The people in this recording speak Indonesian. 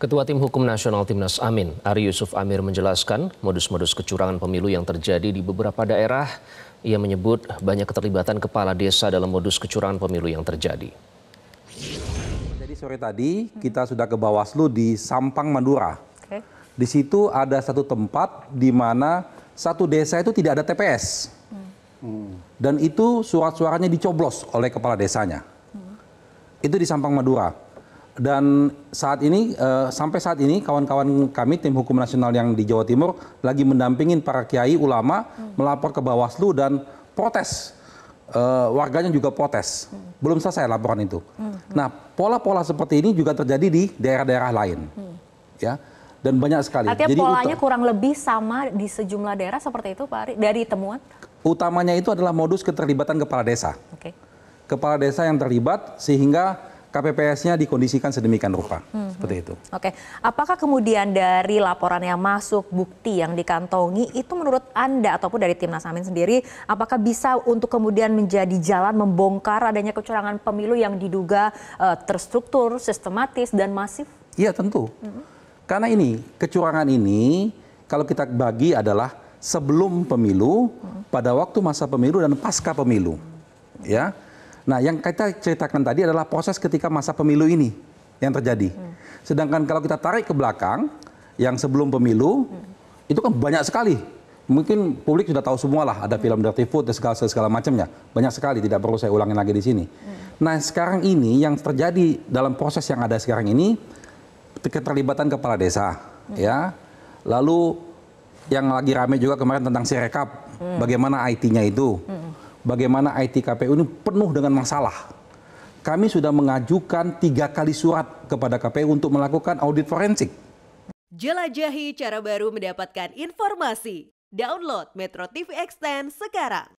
Ketua Tim Hukum Nasional Timnas Amin, Ari Yusuf Amir menjelaskan modus-modus kecurangan pemilu yang terjadi di beberapa daerah. Ia menyebut banyak keterlibatan kepala desa dalam modus kecurangan pemilu yang terjadi. Jadi sore tadi kita sudah ke Bawaslu di Sampang Madura. Di situ ada satu tempat di mana satu desa itu tidak ada TPS. Hmm. Dan itu surat suaranya dicoblos oleh kepala desanya. Hmm. Itu di Sampang Madura dan saat ini eh, sampai saat ini kawan-kawan kami tim hukum nasional yang di Jawa Timur lagi mendampingin para kiai ulama melapor ke Bawaslu dan protes eh, warganya juga protes belum selesai laporan itu. Nah pola-pola seperti ini juga terjadi di daerah-daerah lain, ya dan banyak sekali. Artinya Jadi polanya kurang lebih sama di sejumlah daerah seperti itu Pak Ari dari temuan? Utamanya itu adalah modus keterlibatan kepala desa. Okay. Kepala desa yang terlibat sehingga KPPS-nya dikondisikan sedemikian rupa. Hmm, hmm. Seperti itu. Oke. Apakah kemudian dari laporan yang masuk, bukti yang dikantongi itu menurut Anda ataupun dari Timnas Amin sendiri apakah bisa untuk kemudian menjadi jalan membongkar adanya kecurangan pemilu yang diduga uh, terstruktur, sistematis dan masif? Iya, tentu. Hmm. Karena ini, kecurangan ini kalau kita bagi adalah sebelum pemilu, hmm. pada waktu masa pemilu dan pasca pemilu. Hmm. Ya Nah, yang kita ceritakan tadi adalah proses ketika masa pemilu ini yang terjadi. Hmm. Sedangkan kalau kita tarik ke belakang, yang sebelum pemilu hmm. itu kan banyak sekali. Mungkin publik sudah tahu semua lah, ada hmm. film Dirty Food dan segala, segala macamnya. Banyak sekali, tidak perlu saya ulangi lagi di sini. Hmm. Nah, sekarang ini yang terjadi dalam proses yang ada sekarang ini, keterlibatan kepala desa, hmm. ya. Lalu yang lagi ramai juga kemarin tentang Sirekap, hmm. bagaimana IT-nya itu bagaimana IT KPU ini penuh dengan masalah. Kami sudah mengajukan tiga kali surat kepada KPU untuk melakukan audit forensik. Jelajahi cara baru mendapatkan informasi. Download Metro TV Extend sekarang.